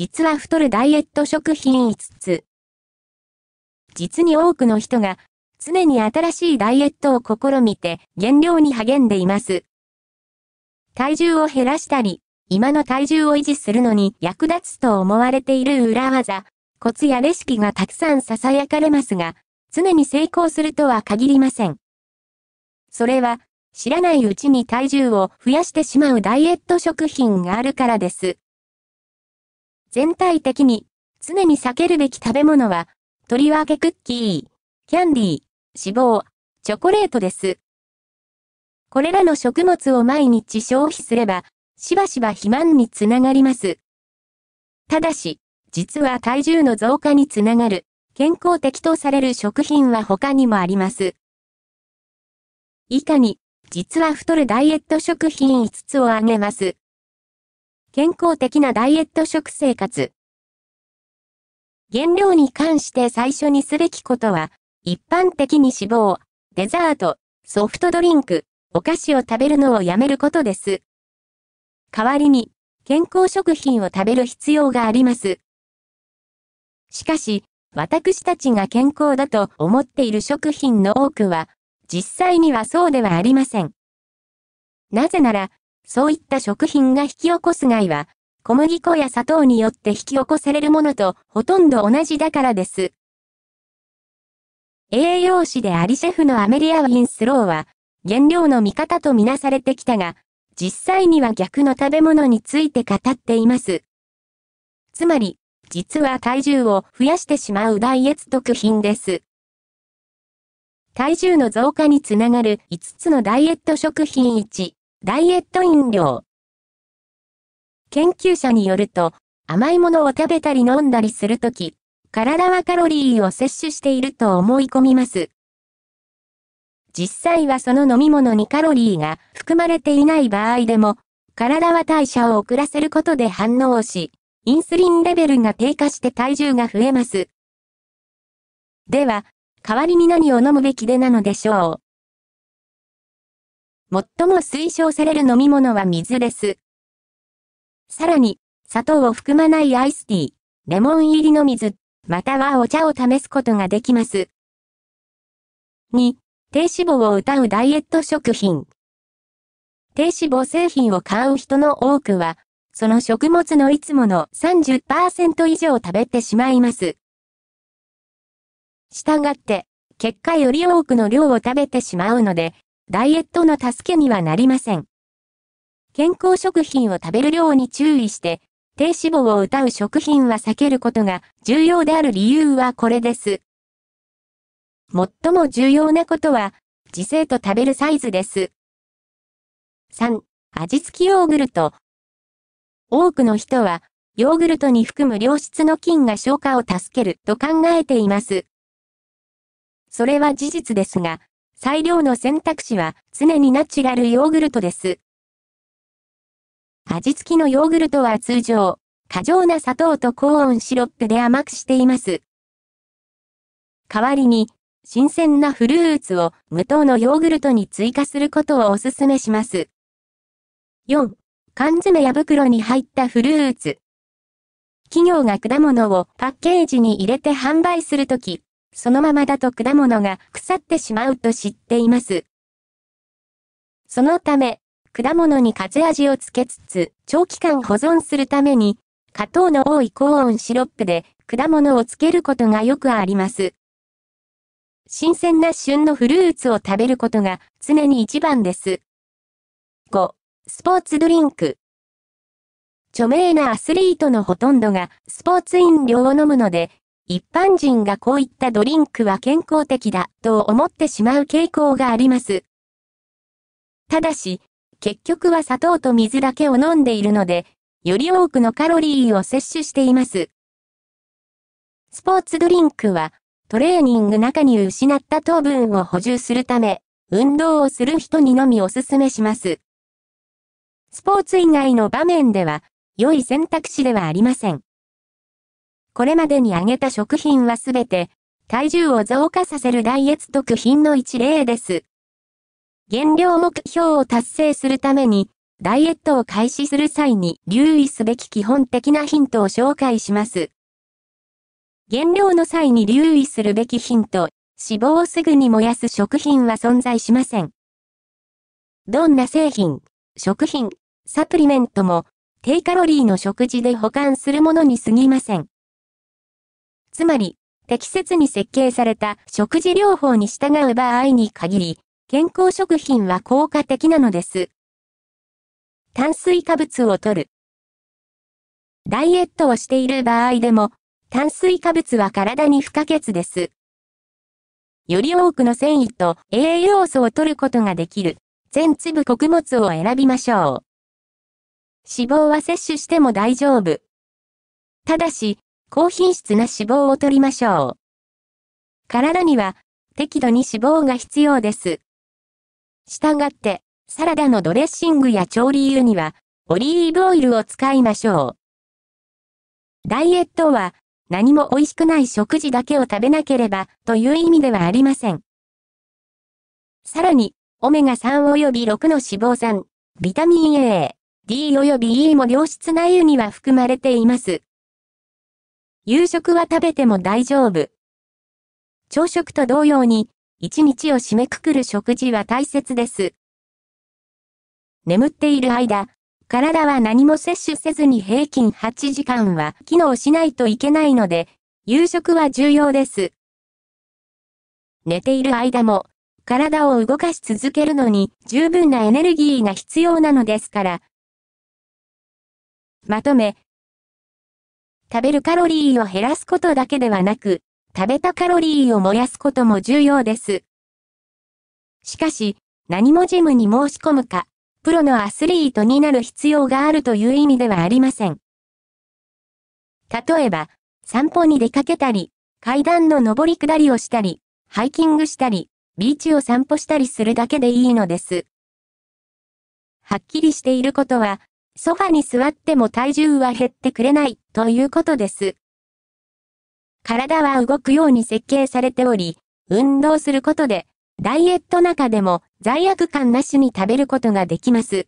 実は太るダイエット食品5つ。実に多くの人が、常に新しいダイエットを試みて、減量に励んでいます。体重を減らしたり、今の体重を維持するのに役立つと思われている裏技、コツやレシピがたくさん囁かれますが、常に成功するとは限りません。それは、知らないうちに体重を増やしてしまうダイエット食品があるからです。全体的に、常に避けるべき食べ物は、とりわけクッキー、キャンディー、脂肪、チョコレートです。これらの食物を毎日消費すれば、しばしば肥満につながります。ただし、実は体重の増加につながる、健康的とされる食品は他にもあります。以下に、実は太るダイエット食品5つを挙げます。健康的なダイエット食生活。原料に関して最初にすべきことは、一般的に脂肪、デザート、ソフトドリンク、お菓子を食べるのをやめることです。代わりに、健康食品を食べる必要があります。しかし、私たちが健康だと思っている食品の多くは、実際にはそうではありません。なぜなら、そういった食品が引き起こす害は、小麦粉や砂糖によって引き起こされるものとほとんど同じだからです。栄養士でありシェフのアメリア・ワインスローは、原料の味方とみなされてきたが、実際には逆の食べ物について語っています。つまり、実は体重を増やしてしまうダイエット食品です。体重の増加につながる5つのダイエット食品1。ダイエット飲料。研究者によると、甘いものを食べたり飲んだりするとき、体はカロリーを摂取していると思い込みます。実際はその飲み物にカロリーが含まれていない場合でも、体は代謝を遅らせることで反応し、インスリンレベルが低下して体重が増えます。では、代わりに何を飲むべきでなのでしょう。最も推奨される飲み物は水です。さらに、砂糖を含まないアイスティー、レモン入りの水、またはお茶を試すことができます。2、低脂肪を謳うダイエット食品。低脂肪製品を買う人の多くは、その食物のいつもの30%以上食べてしまいます。したがって、結果より多くの量を食べてしまうので、ダイエットの助けにはなりません。健康食品を食べる量に注意して、低脂肪を謳う食品は避けることが重要である理由はこれです。最も重要なことは、自生と食べるサイズです。3. 味付きヨーグルト。多くの人は、ヨーグルトに含む良質の菌が消化を助けると考えています。それは事実ですが、最良の選択肢は常にナチュラルヨーグルトです。味付きのヨーグルトは通常、過剰な砂糖と高温シロップで甘くしています。代わりに、新鮮なフルーツを無糖のヨーグルトに追加することをお勧めします。4. 缶詰や袋に入ったフルーツ。企業が果物をパッケージに入れて販売するとき、そのままだと果物が腐ってしまうと知っています。そのため、果物に風味をつけつつ、長期間保存するために、加糖の多い高温シロップで果物をつけることがよくあります。新鮮な旬のフルーツを食べることが常に一番です。5. スポーツドリンク。著名なアスリートのほとんどがスポーツ飲料を飲むので、一般人がこういったドリンクは健康的だと思ってしまう傾向があります。ただし、結局は砂糖と水だけを飲んでいるので、より多くのカロリーを摂取しています。スポーツドリンクは、トレーニング中に失った糖分を補充するため、運動をする人にのみおすすめします。スポーツ以外の場面では、良い選択肢ではありません。これまでに挙げた食品はすべて、体重を増加させるダイエット品の一例です。減量目標を達成するために、ダイエットを開始する際に留意すべき基本的なヒントを紹介します。減量の際に留意するべきヒント、脂肪をすぐに燃やす食品は存在しません。どんな製品、食品、サプリメントも、低カロリーの食事で保管するものに過ぎません。つまり、適切に設計された食事療法に従う場合に限り、健康食品は効果的なのです。炭水化物を摂る。ダイエットをしている場合でも、炭水化物は体に不可欠です。より多くの繊維と栄養素を摂ることができる、全粒穀物を選びましょう。脂肪は摂取しても大丈夫。ただし、高品質な脂肪を取りましょう。体には、適度に脂肪が必要です。従って、サラダのドレッシングや調理油には、オリーブオイルを使いましょう。ダイエットは、何も美味しくない食事だけを食べなければ、という意味ではありません。さらに、オメガ3及び6の脂肪酸、ビタミン A、D 及び E も良質な油には含まれています。夕食は食べても大丈夫。朝食と同様に、一日を締めくくる食事は大切です。眠っている間、体は何も摂取せずに平均8時間は機能しないといけないので、夕食は重要です。寝ている間も、体を動かし続けるのに十分なエネルギーが必要なのですから。まとめ、食べるカロリーを減らすことだけではなく、食べたカロリーを燃やすことも重要です。しかし、何もジムに申し込むか、プロのアスリートになる必要があるという意味ではありません。例えば、散歩に出かけたり、階段の上り下りをしたり、ハイキングしたり、ビーチを散歩したりするだけでいいのです。はっきりしていることは、ソファに座っても体重は減ってくれない、ということです。体は動くように設計されており、運動することで、ダイエット中でも罪悪感なしに食べることができます。